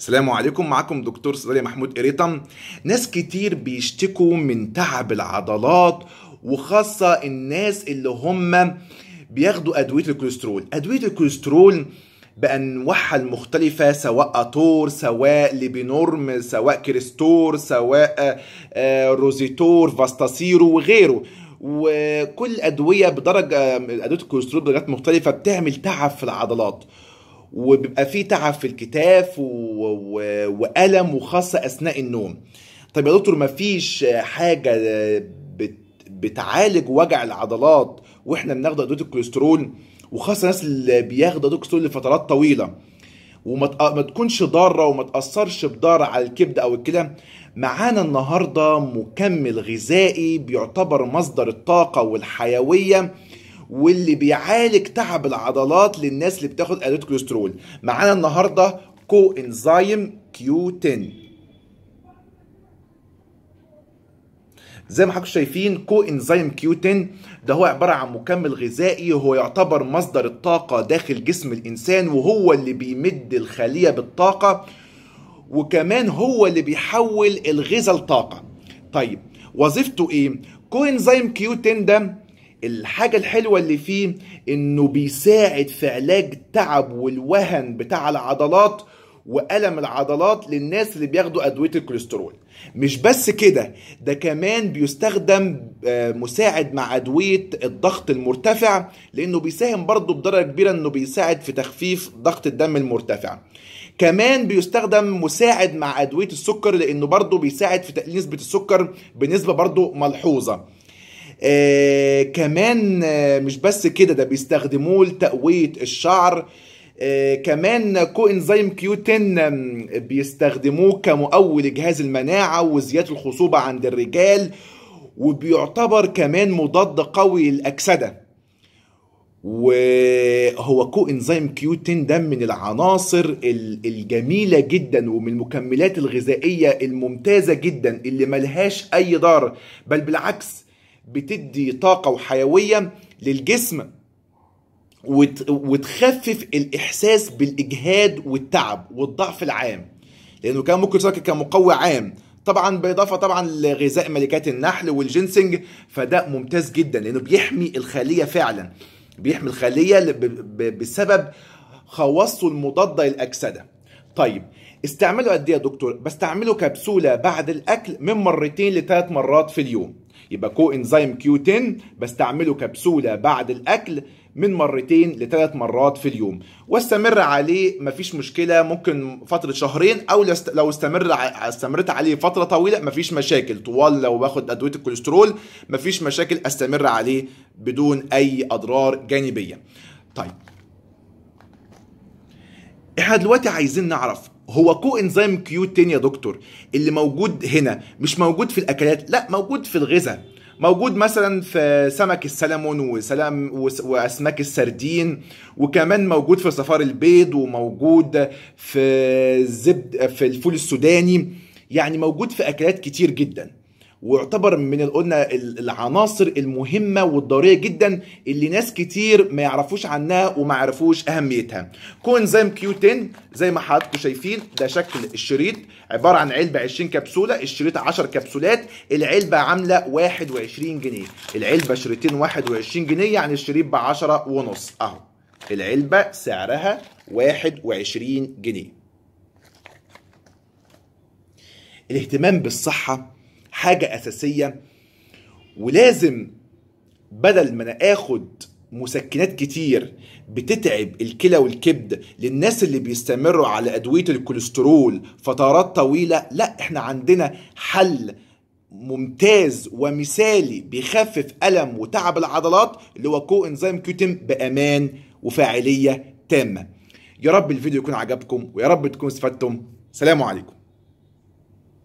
السلام عليكم معكم دكتور صيدلي محمود قريطم ناس كتير بيشتكوا من تعب العضلات وخاصة الناس اللي هم بياخدوا أدوية الكوليسترول أدوية الكوليسترول بأنواعها المختلفة سواء أتور سواء ليبينورم سواء كريستور سواء آه، آه، روزيتور فاستاسيرو وغيره وكل أدوية بدرجة آه، أدوية الكوليسترول بدرجات مختلفة بتعمل تعب في العضلات وبيبقى فيه تعب في الكتاف و... والم وخاصه اثناء النوم طب يا دكتور ما فيش حاجه بتعالج وجع العضلات واحنا بناخد ادويه الكوليسترول وخاصه الناس اللي بياخدوا ادويه الكوليسترول لفترات طويله وما ما تكونش ضاره وما تاثرش بضاره على الكبد او الكلى معانا النهارده مكمل غذائي بيعتبر مصدر الطاقه والحيويه واللي بيعالج تعب العضلات للناس اللي بتاخد ادويه كوليسترول معانا النهارده كو انزايم كيو 10 زي ما حضراتكم شايفين كو انزيم كيو 10 ده هو عباره عن مكمل غذائي هو يعتبر مصدر الطاقه داخل جسم الانسان وهو اللي بيمد الخليه بالطاقه وكمان هو اللي بيحول الغذاء لطاقه طيب وظيفته ايه كو انزيم كيو 10 ده الحاجة الحلوة اللي فيه انه بيساعد في علاج تعب والوهن بتاع العضلات وألم العضلات للناس اللي بياخدوا أدوية الكوليسترول مش بس كده ده كمان بيستخدم آه، مساعد مع أدوية الضغط المرتفع لأنه بيساهم برضه بدرجة كبيرة أنه بيساعد في تخفيف ضغط الدم المرتفع كمان بيستخدم مساعد مع أدوية السكر لأنه برضه بيساعد في تقليل نسبة السكر بنسبة برضه ملحوظة آه كمان آه مش بس كده ده بيستخدموه لتقوية الشعر آه كمان كوإنزيم 10 بيستخدموه كمؤول لجهاز المناعة وزيادة الخصوبة عند الرجال وبيعتبر كمان مضاد قوي للأكسدة وهو كو انزيم 10 ده من العناصر الجميله جدا ومن المكملات الغذائيه الممتازه جدا اللي ملهاش اي ضرر بل بالعكس بتدي طاقة وحيوية للجسم وتخفف الإحساس بالإجهاد والتعب والضعف العام لأنه كان ممكن يشارك كمقوي عام طبعا بالاضافه طبعا لغذاء ملكات النحل والجنسنج فده ممتاز جدا لانه بيحمي الخليه فعلا بيحمي الخليه بسبب خواصه المضاده للاكسده طيب استعمله قد ايه يا دكتور بستعمله كبسوله بعد الاكل من مرتين لثلاث مرات في اليوم يبقى كو انزيم كيو 10 بستعمله كبسوله بعد الاكل من مرتين لثلاث مرات في اليوم واستمر عليه مفيش مشكله ممكن فتره شهرين او لو استمر استمرت عليه فتره طويله مفيش مشاكل طوال لو باخد ادويه الكوليسترول مفيش مشاكل استمر عليه بدون اي اضرار جانبيه طيب احنا دلوقتي عايزين نعرف هو كو انزيم كيو تاني يا دكتور اللي موجود هنا مش موجود في الاكلات لا موجود في الغذاء موجود مثلا في سمك السلمون وسلام واسماك السردين وكمان موجود في صفار البيض وموجود في الزبد في الفول السوداني يعني موجود في اكلات كتير جدا ويعتبر من قلنا العناصر المهمه والضروريه جدا اللي ناس كتير ما يعرفوش عنها وما عرفوش اهميتها كونزيم كيو 10 زي ما حضراتكم شايفين ده شكل الشريط عباره عن علبه 20 كبسوله الشريط 10 كبسولات العلبه عامله 21 جنيه العلبه شريطين 21 جنيه يعني الشريط ب 10 ونص اهو العلبه سعرها 21 جنيه الاهتمام بالصحه حاجه اساسيه ولازم بدل ما انا اخد مسكنات كتير بتتعب الكلى والكبد للناس اللي بيستمروا على ادويه الكوليسترول فترات طويله لا احنا عندنا حل ممتاز ومثالي بيخفف الم وتعب العضلات اللي هو كو انزيم كيوتم بامان وفاعليه تامه يا رب الفيديو يكون عجبكم ويا رب تكونوا استفدتم سلام عليكم